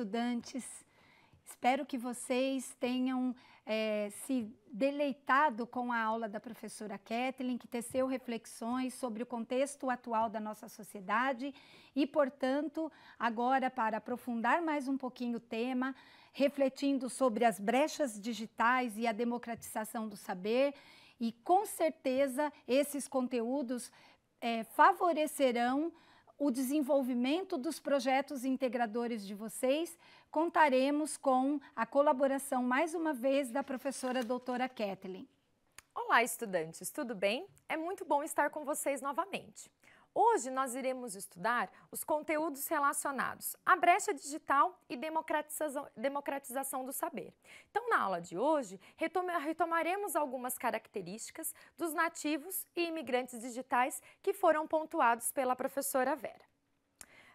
estudantes. Espero que vocês tenham é, se deleitado com a aula da professora Kathleen, que teceu reflexões sobre o contexto atual da nossa sociedade e, portanto, agora para aprofundar mais um pouquinho o tema, refletindo sobre as brechas digitais e a democratização do saber. E com certeza esses conteúdos é, favorecerão o desenvolvimento dos projetos integradores de vocês, contaremos com a colaboração, mais uma vez, da professora doutora Kathleen. Olá, estudantes, tudo bem? É muito bom estar com vocês novamente. Hoje nós iremos estudar os conteúdos relacionados à brecha digital e democratização, democratização do saber. Então, na aula de hoje, retomaremos algumas características dos nativos e imigrantes digitais que foram pontuados pela professora Vera.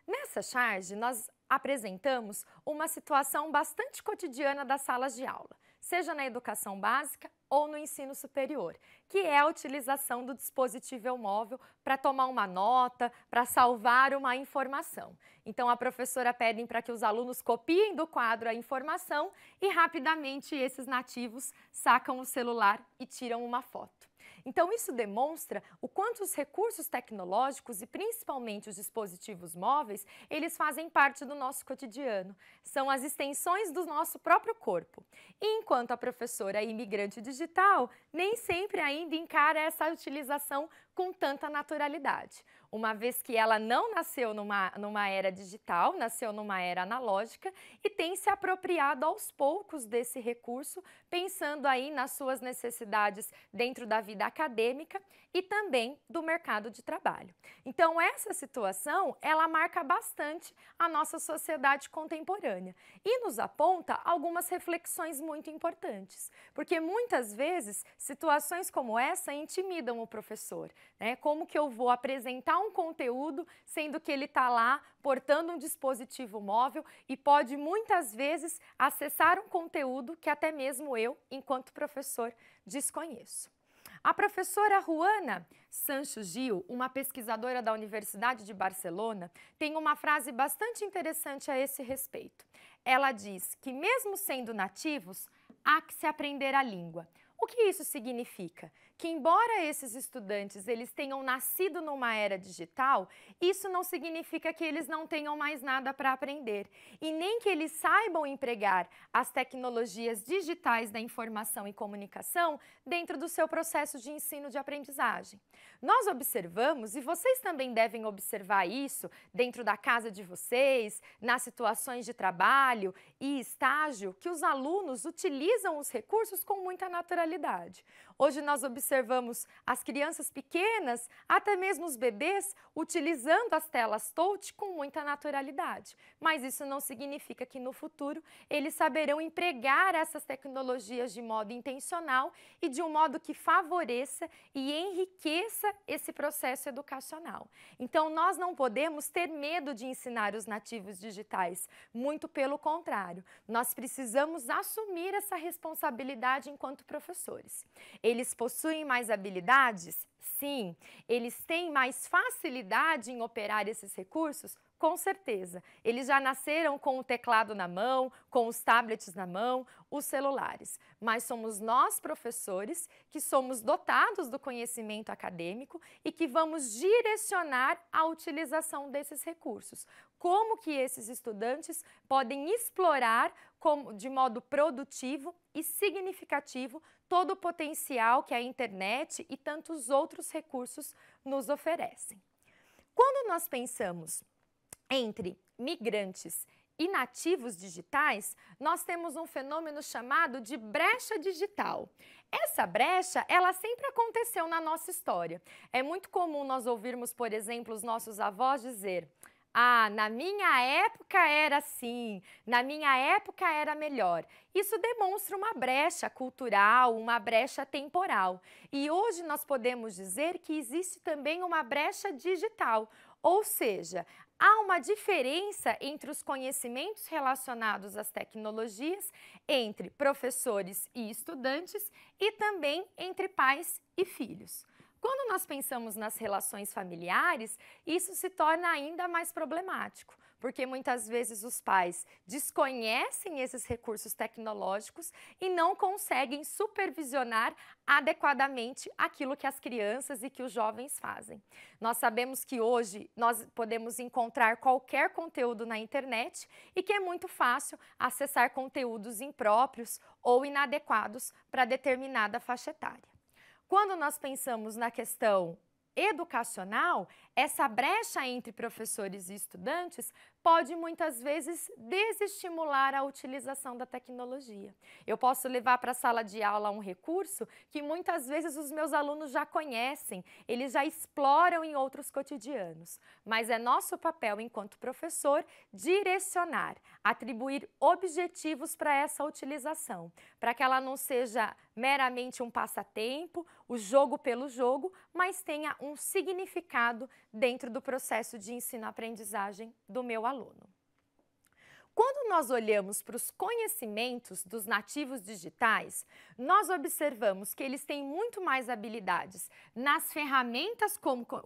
Nessa charge, nós apresentamos uma situação bastante cotidiana das salas de aula, seja na educação básica ou no ensino superior, que é a utilização do dispositivo móvel para tomar uma nota, para salvar uma informação. Então, a professora pede para que os alunos copiem do quadro a informação e rapidamente esses nativos sacam o celular e tiram uma foto. Então, isso demonstra o quanto os recursos tecnológicos e principalmente os dispositivos móveis, eles fazem parte do nosso cotidiano, são as extensões do nosso próprio corpo. E enquanto a professora imigrante digital nem sempre ainda encara essa utilização com tanta naturalidade, uma vez que ela não nasceu numa, numa era digital, nasceu numa era analógica e tem se apropriado aos poucos desse recurso, pensando aí nas suas necessidades dentro da vida acadêmica e também do mercado de trabalho. Então, essa situação, ela marca bastante a nossa sociedade contemporânea e nos aponta algumas reflexões muito importantes, porque muitas vezes situações como essa intimidam o professor, né? Como que eu vou apresentar um conteúdo sendo que ele está lá portando um dispositivo móvel e pode muitas vezes acessar um conteúdo que até mesmo eu, enquanto professor, desconheço. A professora Juana Sancho Gil, uma pesquisadora da Universidade de Barcelona, tem uma frase bastante interessante a esse respeito. Ela diz que, mesmo sendo nativos, há que se aprender a língua, o que isso significa? Que embora esses estudantes eles tenham nascido numa era digital, isso não significa que eles não tenham mais nada para aprender e nem que eles saibam empregar as tecnologias digitais da informação e comunicação dentro do seu processo de ensino de aprendizagem. Nós observamos e vocês também devem observar isso dentro da casa de vocês, nas situações de trabalho e estágio que os alunos utilizam os recursos com muita naturalidade realidade. Hoje nós observamos as crianças pequenas, até mesmo os bebês, utilizando as telas touch com muita naturalidade. Mas isso não significa que no futuro eles saberão empregar essas tecnologias de modo intencional e de um modo que favoreça e enriqueça esse processo educacional. Então nós não podemos ter medo de ensinar os nativos digitais, muito pelo contrário. Nós precisamos assumir essa responsabilidade enquanto professores professores. Eles possuem mais habilidades? Sim. Eles têm mais facilidade em operar esses recursos? Com certeza. Eles já nasceram com o teclado na mão, com os tablets na mão, os celulares. Mas somos nós, professores, que somos dotados do conhecimento acadêmico e que vamos direcionar a utilização desses recursos. Como que esses estudantes podem explorar como, de modo produtivo e significativo todo o potencial que a internet e tantos outros recursos nos oferecem. Quando nós pensamos entre migrantes e nativos digitais, nós temos um fenômeno chamado de brecha digital. Essa brecha, ela sempre aconteceu na nossa história. É muito comum nós ouvirmos, por exemplo, os nossos avós dizer: "Ah, na minha época era assim, na minha época era melhor". Isso demonstra uma brecha cultural, uma brecha temporal. E hoje nós podemos dizer que existe também uma brecha digital, ou seja, há uma diferença entre os conhecimentos relacionados às tecnologias entre professores e estudantes e também entre pais e filhos. Quando nós pensamos nas relações familiares, isso se torna ainda mais problemático, porque muitas vezes os pais desconhecem esses recursos tecnológicos e não conseguem supervisionar adequadamente aquilo que as crianças e que os jovens fazem. Nós sabemos que hoje nós podemos encontrar qualquer conteúdo na internet e que é muito fácil acessar conteúdos impróprios ou inadequados para determinada faixa etária. Quando nós pensamos na questão educacional, essa brecha entre professores e estudantes pode muitas vezes desestimular a utilização da tecnologia. Eu posso levar para a sala de aula um recurso que muitas vezes os meus alunos já conhecem, eles já exploram em outros cotidianos, mas é nosso papel enquanto professor direcionar, atribuir objetivos para essa utilização, para que ela não seja meramente um passatempo, o jogo pelo jogo, mas tenha um significado dentro do processo de ensino-aprendizagem do meu aluno aluno. Quando nós olhamos para os conhecimentos dos nativos digitais, nós observamos que eles têm muito mais habilidades nas ferramentas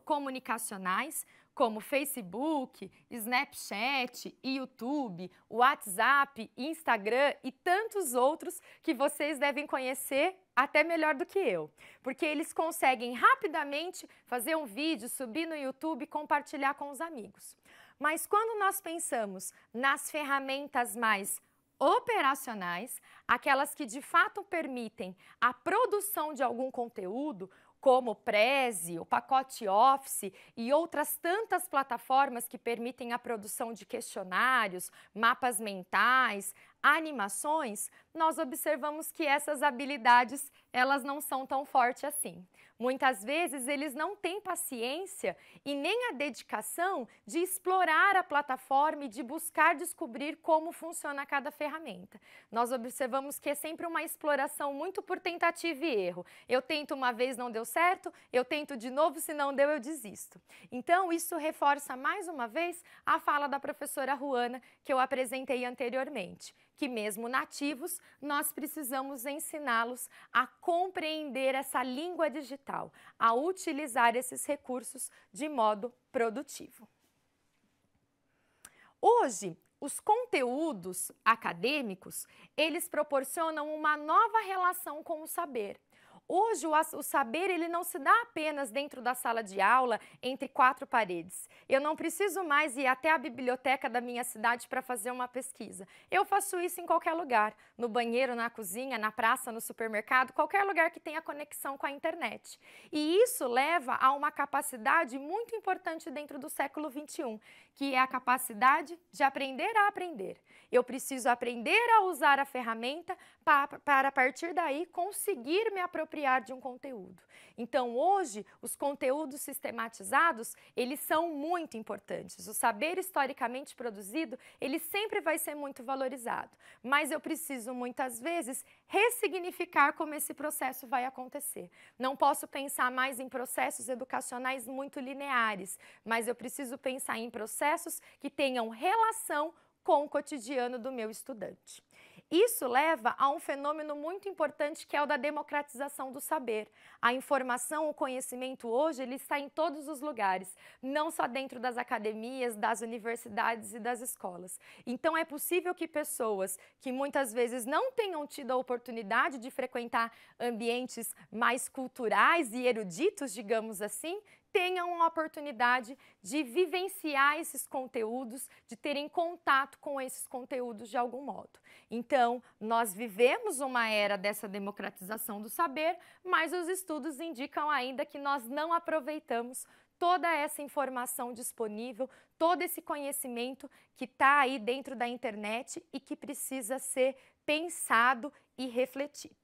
comunicacionais, como Facebook, Snapchat, YouTube, WhatsApp, Instagram e tantos outros que vocês devem conhecer até melhor do que eu, porque eles conseguem rapidamente fazer um vídeo, subir no YouTube e compartilhar com os amigos. Mas quando nós pensamos nas ferramentas mais operacionais, aquelas que de fato permitem a produção de algum conteúdo, como o Prezi, o pacote Office e outras tantas plataformas que permitem a produção de questionários, mapas mentais, animações, nós observamos que essas habilidades, elas não são tão fortes assim. Muitas vezes eles não têm paciência e nem a dedicação de explorar a plataforma e de buscar descobrir como funciona cada ferramenta. Nós observamos que é sempre uma exploração muito por tentativa e erro. Eu tento uma vez, não deu certo, eu tento de novo, se não deu, eu desisto. Então, isso reforça mais uma vez a fala da professora Ruana que eu apresentei anteriormente que, mesmo nativos, nós precisamos ensiná-los a compreender essa língua digital, a utilizar esses recursos de modo produtivo. Hoje, os conteúdos acadêmicos, eles proporcionam uma nova relação com o saber. Hoje o, saber ele não se dá apenas dentro da sala de aula, entre quatro paredes. Eu não preciso mais ir até a biblioteca da minha cidade para fazer uma pesquisa. Eu faço isso em qualquer lugar, no banheiro, na cozinha, na praça, no supermercado, qualquer lugar que tenha conexão com a internet. E isso leva a uma capacidade muito importante dentro do século 21, que é a capacidade de aprender a aprender. Eu preciso aprender a usar a ferramenta para, para a partir daí conseguir me apropriar apropriar de um conteúdo. Então, hoje, os conteúdos sistematizados, eles são muito importantes. O saber historicamente produzido, ele sempre vai ser muito valorizado, mas eu preciso muitas vezes ressignificar como esse processo vai acontecer. Não posso pensar mais em processos educacionais muito lineares, mas eu preciso pensar em processos que tenham relação com o cotidiano do meu estudante. Isso leva a um fenômeno muito importante que é o da democratização do saber. A informação, o conhecimento hoje, ele está em todos os lugares, não só dentro das academias, das universidades e das escolas. Então é possível que pessoas que muitas vezes não tenham tido a oportunidade de frequentar ambientes mais culturais e eruditos, digamos assim, tenham a oportunidade de vivenciar esses conteúdos, de terem contato com esses conteúdos de algum modo. Então, nós vivemos uma era dessa democratização do saber, mas os estudos indicam ainda que nós não aproveitamos toda essa informação disponível, todo esse conhecimento que está aí dentro da internet e que precisa ser pensado e refletido.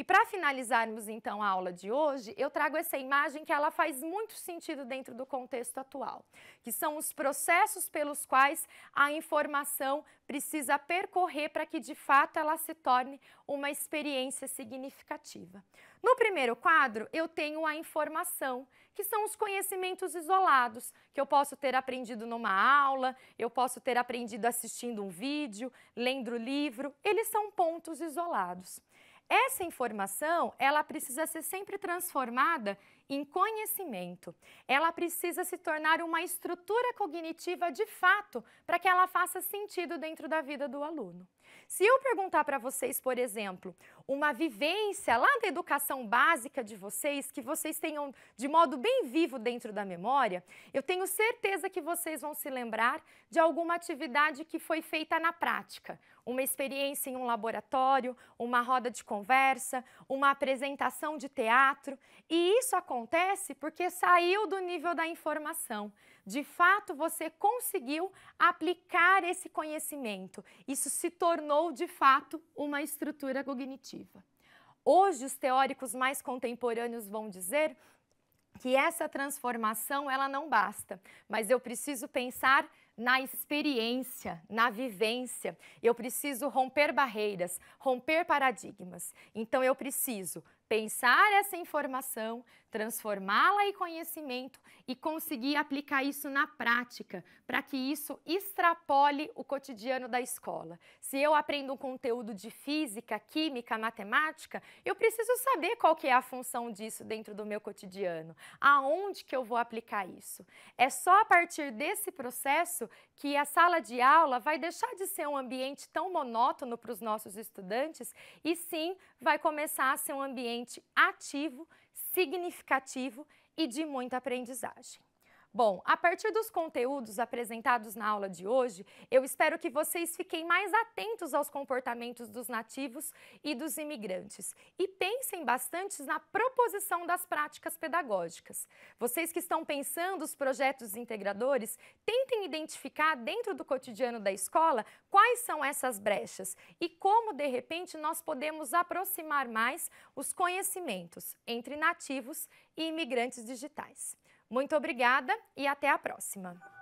E para finalizarmos então a aula de hoje, eu trago essa imagem que ela faz muito sentido dentro do contexto atual, que são os processos pelos quais a informação precisa percorrer para que de fato ela se torne uma experiência significativa. No primeiro quadro, eu tenho a informação, que são os conhecimentos isolados, que eu posso ter aprendido numa aula, eu posso ter aprendido assistindo um vídeo, lendo livro, eles são pontos isolados. Essa informação, ela precisa ser sempre transformada em conhecimento. Ela precisa se tornar uma estrutura cognitiva de fato para que ela faça sentido dentro da vida do aluno. Se eu perguntar para vocês, por exemplo, uma vivência lá da educação básica de vocês, que vocês tenham de modo bem vivo dentro da memória, eu tenho certeza que vocês vão se lembrar de alguma atividade que foi feita na prática. Uma experiência em um laboratório, uma roda de conversa, uma apresentação de teatro. E isso acontece porque saiu do nível da informação de fato você conseguiu aplicar esse conhecimento. Isso se tornou de fato uma estrutura cognitiva. Hoje os teóricos mais contemporâneos vão dizer que essa transformação ela não basta, mas eu preciso pensar na experiência, na vivência. Eu preciso romper barreiras, romper paradigmas. Então eu preciso pensar essa informação, transformá-la em conhecimento e conseguir aplicar isso na prática, para que isso extrapole o cotidiano da escola. Se eu aprendo um conteúdo de física, química, matemática, eu preciso saber qual que é a função disso dentro do meu cotidiano, aonde que eu vou aplicar isso. É só a partir desse processo que a sala de aula vai deixar de ser um ambiente tão monótono para os nossos estudantes e sim vai começar a ser um ambiente ativo significativo e de muita aprendizagem. Bom, a partir dos conteúdos apresentados na aula de hoje, eu espero que vocês fiquem mais atentos aos comportamentos dos nativos e dos imigrantes e pensem bastante na proposição das práticas pedagógicas. Vocês que estão pensando os projetos integradores, tentem identificar dentro do cotidiano da escola quais são essas brechas e como, de repente, nós podemos aproximar mais os conhecimentos entre nativos e imigrantes digitais. Muito obrigada e até a próxima.